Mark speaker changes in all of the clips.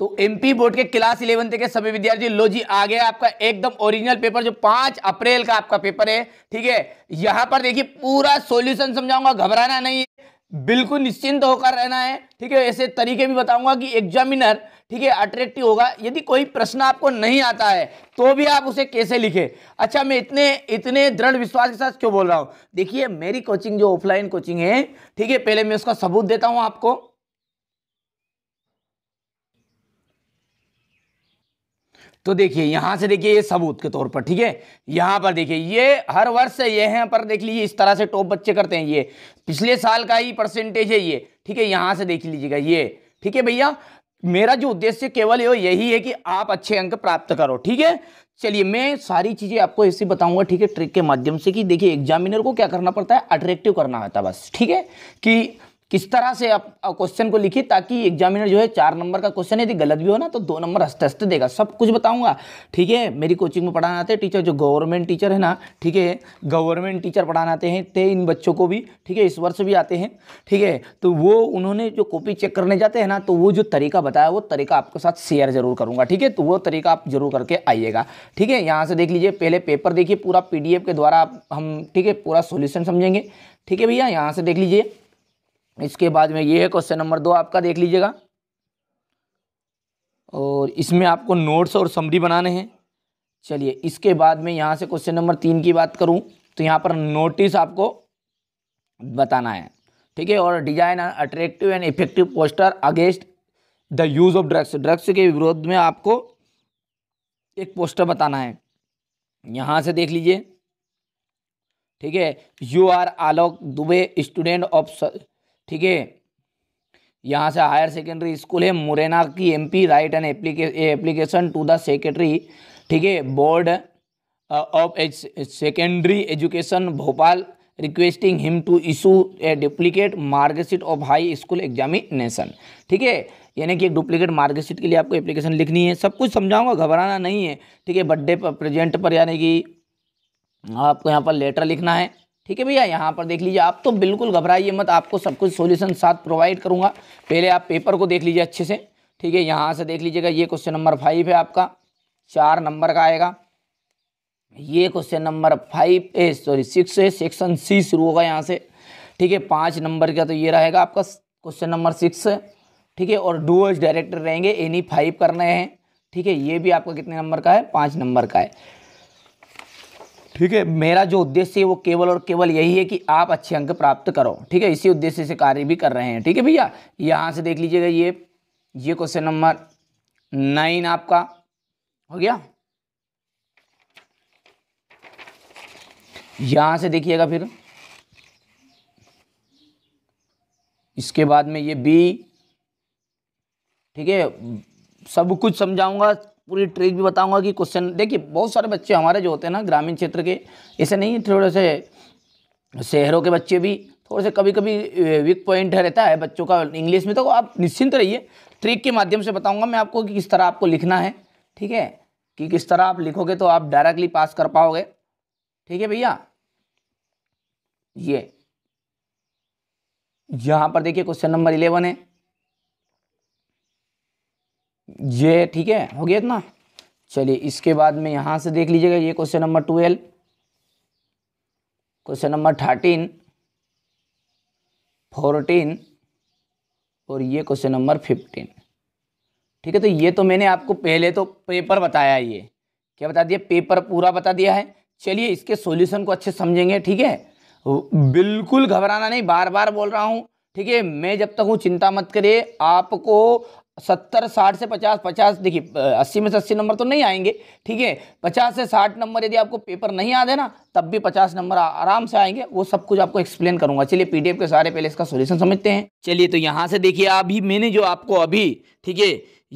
Speaker 1: तो MP board के class eleventh के सभी विद्यार्थी लो जी आ गया आपका एकदम ओरिजिनल पेपर जो पांच अप्रैल का आपका पेपर है ठीक है यहां पर देखिए पूरा सॉल्यूशन समझाऊंगा घबराना नहीं बिल्कुल निश्चिंत होकर रहना है ठीक है ऐसे तरीके भी बताऊंगा कि एग्जामिनर ठीक है अट्रैक्टिव होगा यदि कोई प्रश्न आपको नहीं आता है तो भी आप उसे कैसे लिखे अच्छा मैं इतने इतने दृढ़ विश्वास के साथ क्यों बोल रहा हूँ देखिए मेरी कोचिंग जो ऑफलाइन कोचिंग है ठीक है पहले मैं उसका सबूत देता हूँ आपको तो देखिए यहां से देखिए ये सबूत के तौर पर ठीक है यहाँ पर देखिए ये हर वर्ष ये यहाँ पर देख लीजिए इस तरह से टॉप बच्चे करते हैं ये पिछले साल का ही परसेंटेज है ये ठीक है यहां से देख लीजिएगा ये ठीक है भैया मेरा जो उद्देश्य केवल यही है कि आप अच्छे अंक प्राप्त करो ठीक है चलिए मैं सारी चीज़ें आपको ऐसे बताऊंगा ठीक है ट्रिक के माध्यम से कि देखिए एग्जामिनर को क्या करना पड़ता है अट्रैक्टिव करना होता है बस ठीक है कि किस तरह से आप क्वेश्चन को लिखिए ताकि एग्जामिनर जो है चार नंबर का क्वेश्चन यदि गलत भी हो ना तो दो नंबर हंसते हंसते देगा सब कुछ बताऊंगा ठीक है मेरी कोचिंग में पढ़ाना आते हैं टीचर जो गवर्नमेंट टीचर है ना ठीक है गवर्नमेंट टीचर पढ़ाना आते हैं थे इन बच्चों को भी ठीक है इस वर्ष भी आते हैं ठीक है तो वो उन्होंने जो कॉपी चेक करने जाते हैं ना तो वो जो तरीका बताया वो तरीका आपके साथ शेयर जरूर करूँगा ठीक है तो वो तरीका आप जरूर करके आइएगा ठीक है यहाँ से देख लीजिए पहले पेपर देखिए पूरा पी के द्वारा हम ठीक है पूरा सोल्यूशन समझेंगे ठीक है भैया यहाँ से देख लीजिए इसके बाद में ये है क्वेश्चन नंबर दो आपका देख लीजिएगा और इसमें आपको नोट्स और समरी बनाने हैं चलिए इसके बाद में यहाँ से क्वेश्चन नंबर तीन की बात करूँ तो यहाँ पर नोटिस आपको बताना है ठीक है और design attractive and effective poster against the use of drugs drugs के विरोध में आपको एक पोस्टर बताना है यहाँ से देख लीजिए ठीक है you are Alok Dubey student of ठीक है यहाँ से हायर सेकेंडरी स्कूल है मुरैना की MP right and application to the secretary ठीक है board of as secondary education Bhopal requesting him to issue a duplicate marksheet of high school examination ठीक है यानी कि एक डुप्लीकेट मार्कशीट के लिए आपको एप्लीकेशन लिखनी है सब कुछ समझाऊंगा घबराना नहीं है ठीक है बर्थडे पर प्रेजेंट पर यानी कि आपको यहाँ पर लेटर लिखना है ठीक है भैया यहाँ पर देख लीजिए आप तो बिल्कुल घबराइए मत आपको सब कुछ सोल्यूशन साथ प्रोवाइड करूँगा पहले आप पेपर को देख लीजिए अच्छे से ठीक है यहाँ से देख लीजिएगा ये क्वेश्चन नंबर फाइव है आपका चार नंबर का आएगा ये question number five A sorry six है सेक्शन सी शुरू होगा यहाँ से ठीक है पाँच नंबर का तो ये रहेगा आपका क्वेश्चन नंबर सिक्स ठीक है और डूअर्स डायरेक्टर रहेंगे एनी फाइव करने हैं ठीक है ये भी आपका कितने नंबर का है पाँच नंबर का है ठीक है मेरा जो उद्देश्य है वो केवल और केवल यही है कि आप अच्छे अंक प्राप्त करो ठीक है इसी उद्देश्य से कार्य भी कर रहे हैं ठीक है भैया यहाँ से देख लीजिएगा ये ये क्वेश्चन नंबर नाइन आपका हो गया यहाँ से देखिएगा फिर इसके बाद में ये बी ठीक है सब कुछ समझाऊंगा पूरी ट्रिक भी बताऊंगा कि क्वेश्चन देखिए बहुत सारे बच्चे हमारे जो होते हैं ना ग्रामीण क्षेत्र के ऐसे नहीं थोड़े से शहरों के बच्चे भी थोड़े से कभी कभी वीक पॉइंट रहता है बच्चों का इंग्लिश में तो आप निश्चिंत रहिए ट्रिक के माध्यम से बताऊँगा मैं आपको कि किस तरह आपको लिखना है ठीक है कि किस तरह आप लिखोगे तो आप डायरेक्टली पास कर पाओगे ठीक है भैया ये यहाँ पर देखिए क्वेश्चन नंबर इलेवन है ये ठीक है हो गया इतना चलिए इसके बाद में यहाँ से देख लीजिएगा ये question number twelve question number thirteen fourteen और ये क्वेश्चन नंबर फिफ्टीन ठीक है तो ये तो मैंने आपको पहले तो पेपर बताया ये क्या बता दिया पेपर पूरा बता दिया है चलिए इसके सॉल्यूशन को अच्छे समझेंगे ठीक है बिल्कुल घबराना नहीं बार बार बोल रहा हूँ ठीक है मैं जब तक हूँ चिंता मत करिए आपको सत्तर साठ से पचास पचास देखिए अस्सी में से अस्सी नंबर तो नहीं आएंगे ठीक है पचास से साठ नंबर यदि आपको पेपर नहीं आ देना तब भी पचास नंबर आराम से आएंगे वो सब कुछ आपको एक्सप्लेन करूंगा चलिए पीडीएफ के सारे पहले इसका सोल्यूशन समझते हैं चलिए तो यहाँ से देखिए अभी मैंने जो आपको अभी ठीक है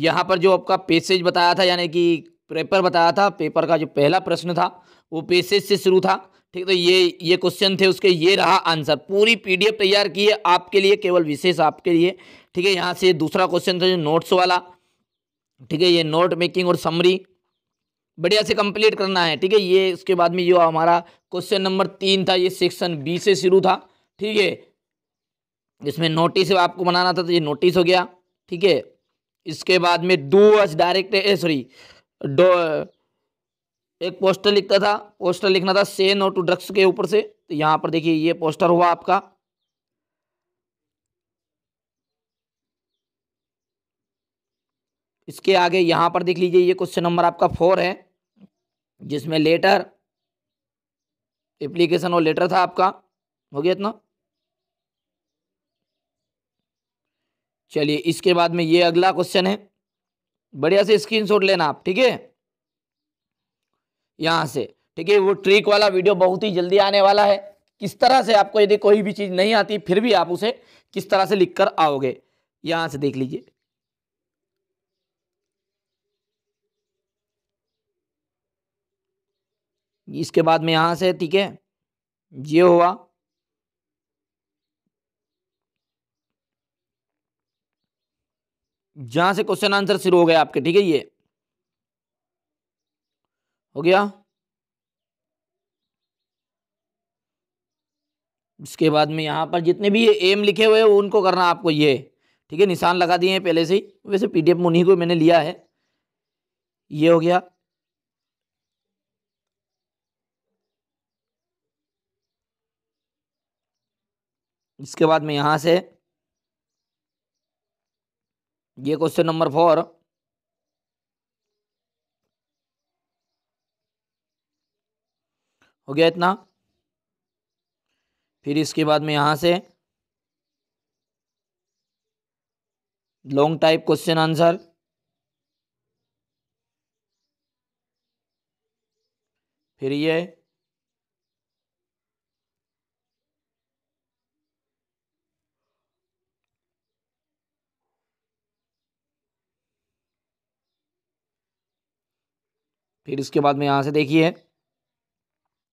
Speaker 1: यहाँ पर जो आपका पेसेज बताया था यानी कि पेपर बताया था पेपर का जो पहला प्रश्न था वो पेसेज से शुरू था ठीक तो ये ये क्वेश्चन थे उसके ये रहा आंसर पूरी पीडीएफ तैयार की है आपके लिए केवल विशेष आपके लिए ठीक है यहाँ से दूसरा क्वेश्चन था जो नोट्स वाला ठीक है ये नोट मेकिंग और समरी बढ़िया से कंप्लीट करना है ठीक है ये उसके बाद में जो हमारा क्वेश्चन नंबर तीन था ये सेक्शन बी से शुरू था ठीक है इसमें नोटिस आपको बनाना था तो ये नोटिस हो गया ठीक है इसके बाद में do as direct sorry do एक पोस्टर लिखता था पोस्टर लिखना था से नो टू ड्रग्स के ऊपर से तो यहाँ पर देखिए ये पोस्टर हुआ आपका इसके आगे यहाँ पर देख लीजिए ये क्वेश्चन नंबर आपका फोर है जिसमें लेटर एप्लीकेशन और लेटर था आपका हो गया इतना चलिए इसके बाद में ये अगला क्वेश्चन है बढ़िया से स्क्रीनशॉट लेना आप ठीक है यहाँ से ठीक है वो ट्रिक वाला वीडियो बहुत ही जल्दी आने वाला है किस तरह से आपको यदि कोई भी चीज़ नहीं आती फिर भी आप उसे किस तरह से लिख कर आओगे यहाँ से देख लीजिए इसके बाद में यहाँ से ठीक है ये हुआ जहाँ से क्वेश्चन आंसर शुरू हो गया आपके ठीक है ये हो गया इसके बाद में यहाँ पर जितने भी ये एम लिखे हुए हैं उनको करना आपको ये ठीक है निशान लगा दिए हैं पहले से ही वैसे पीडीएफ में को मैंने लिया है ये हो गया इसके बाद में यहाँ से ये क्वेश्चन नंबर फोर हो गया इतना फिर इसके बाद में यहाँ से लॉन्ग टाइप क्वेश्चन आंसर फिर ये फिर उसके बाद में यहाँ से देखिए